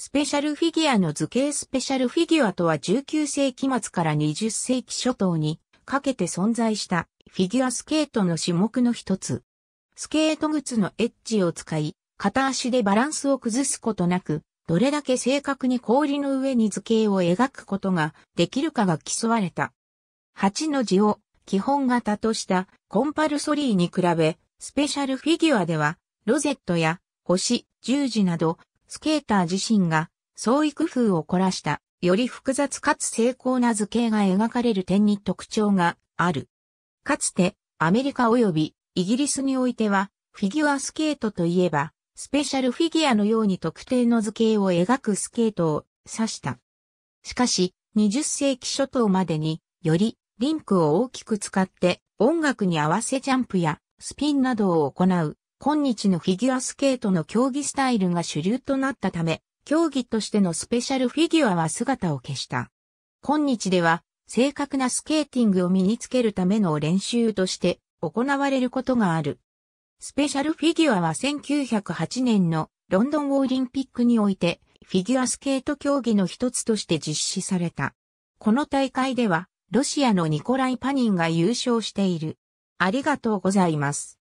スペシャルフィギュアの図形スペシャルフィギュアとは19世紀末から20世紀初頭にかけて存在したフィギュアスケートの種目の一つ。スケート靴のエッジを使い、片足でバランスを崩すことなく、どれだけ正確に氷の上に図形を描くことができるかが競われた。8の字を基本型としたコンパルソリーに比べ、スペシャルフィギュアでは、ロゼットや星、十字などスケーター自身が創意工夫を凝らしたより複雑かつ精巧な図形が描かれる点に特徴がある。かつてアメリカ及びイギリスにおいてはフィギュアスケートといえばスペシャルフィギュアのように特定の図形を描くスケートを指した。しかし20世紀初頭までによりリンクを大きく使って音楽に合わせジャンプやスピンなどを行う今日のフィギュアスケートの競技スタイルが主流となったため、競技としてのスペシャルフィギュアは姿を消した。今日では、正確なスケーティングを身につけるための練習として行われることがある。スペシャルフィギュアは1908年のロンドンオリンピックにおいてフィギュアスケート競技の一つとして実施された。この大会ではロシアのニコライ・パニンが優勝している。ありがとうございます。